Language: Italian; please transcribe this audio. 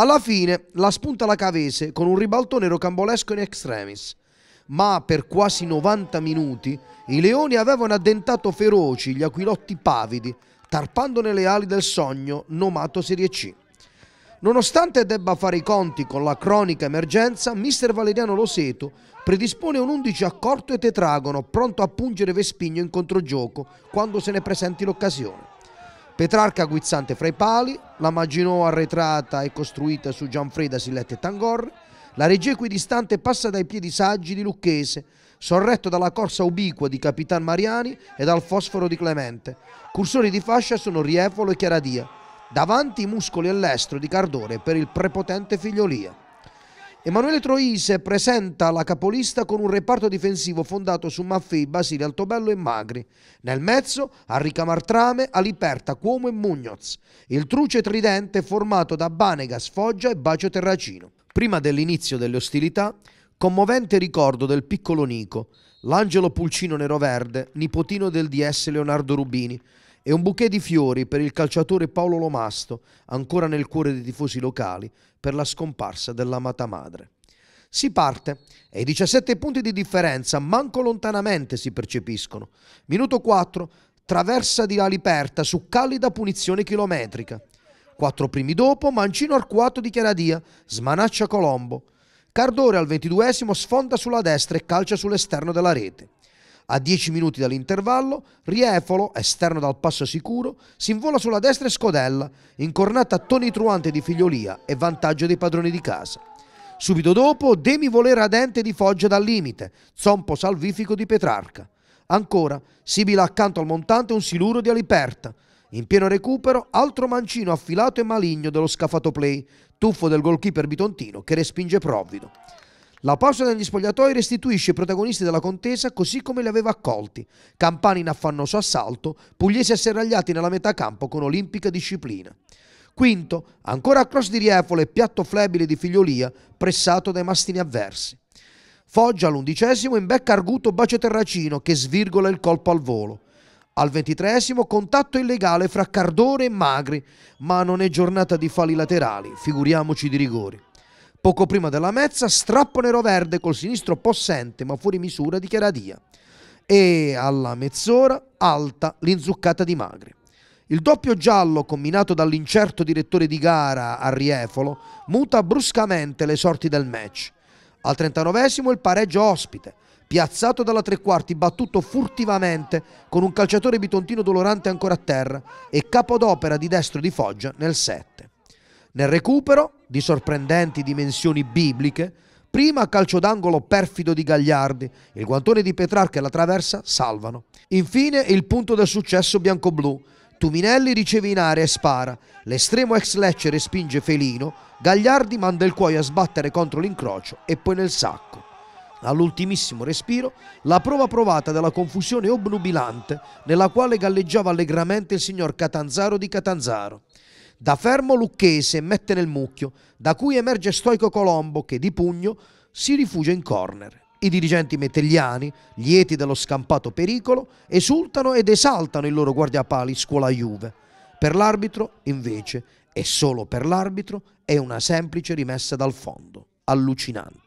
Alla fine la spunta la Cavese con un ribaltone rocambolesco in extremis. Ma per quasi 90 minuti i leoni avevano addentato feroci gli aquilotti pavidi, tarpandone le ali del sogno nomato Serie C. Nonostante debba fare i conti con la cronica emergenza, mister Valeriano Loseto predispone un 11 accorto e tetragono pronto a pungere Vespigno in controgioco quando se ne presenti l'occasione. Petrarca guizzante fra i pali, la Maginot arretrata e costruita su Gianfreda Sillette e Tangor, la Regia equidistante passa dai piedi saggi di Lucchese, sorretto dalla corsa ubiqua di Capitan Mariani e dal fosforo di Clemente. Cursori di fascia sono Riefolo e Chiaradia. Davanti i muscoli e di Cardone per il prepotente figliolia. Emanuele Troise presenta la capolista con un reparto difensivo fondato su Maffei, Basile, Altobello e Magri. Nel mezzo Arrica Martrame, Aliperta, Cuomo e Mugnoz. Il truce tridente formato da Banega, Sfoggia e Bacio Terracino. Prima dell'inizio delle ostilità, commovente ricordo del piccolo Nico, l'angelo Pulcino Neroverde, nipotino del DS Leonardo Rubini, e un bouquet di fiori per il calciatore Paolo Lomasto, ancora nel cuore dei tifosi locali, per la scomparsa dell'amata madre. Si parte e i 17 punti di differenza manco lontanamente si percepiscono. Minuto 4, traversa di Aliperta su calida punizione chilometrica. Quattro primi dopo, Mancino arcuato di Chiaradia, smanaccia Colombo. Cardore al 22 esimo sfonda sulla destra e calcia sull'esterno della rete. A 10 minuti dall'intervallo, Riefolo, esterno dal passo sicuro, si invola sulla destra e scodella, incornata a Toni Truante di Figliolia e vantaggio dei padroni di casa. Subito dopo, Demi volere adente di Foggia dal limite, zompo salvifico di Petrarca. Ancora, Sibila accanto al montante un siluro di Aliperta. In pieno recupero, altro mancino affilato e maligno dello scafato play, tuffo del goalkeeper bitontino che respinge provvido. La pausa negli spogliatoi restituisce i protagonisti della contesa così come li aveva accolti. Campani in affannoso assalto, pugliesi asserragliati nella metà campo con olimpica disciplina. Quinto, ancora cross di Riefole e piatto flebile di Figliolia, pressato dai mastini avversi. Foggia all'undicesimo in becca arguto bacio terracino che svirgola il colpo al volo. Al ventitreesimo contatto illegale fra Cardone e Magri, ma non è giornata di falli laterali, figuriamoci di rigori. Poco prima della mezza, strappo nero verde col sinistro possente ma fuori misura di Chiaradia. E alla mezz'ora, alta l'inzuccata di Magri. Il doppio giallo combinato dall'incerto direttore di gara a Riefolo muta bruscamente le sorti del match. Al 39esimo il pareggio ospite, piazzato dalla tre quarti, battuto furtivamente con un calciatore bitontino dolorante ancora a terra e capodopera di destro di Foggia nel 7. Nel recupero, di sorprendenti dimensioni bibliche, prima calcio d'angolo perfido di Gagliardi, il guantone di Petrarca e la traversa salvano. Infine il punto del successo bianco-blu. Tuminelli riceve in area e spara, l'estremo ex Lecce respinge Felino, Gagliardi manda il cuoio a sbattere contro l'incrocio e poi nel sacco. All'ultimissimo respiro, la prova provata della confusione obnubilante nella quale galleggiava allegramente il signor Catanzaro di Catanzaro da fermo lucchese e mette nel mucchio, da cui emerge Stoico Colombo che di pugno si rifugia in corner. I dirigenti metelliani, lieti dello scampato pericolo, esultano ed esaltano il loro guardiapali scuola Juve. Per l'arbitro, invece, e solo per l'arbitro, è una semplice rimessa dal fondo. Allucinante.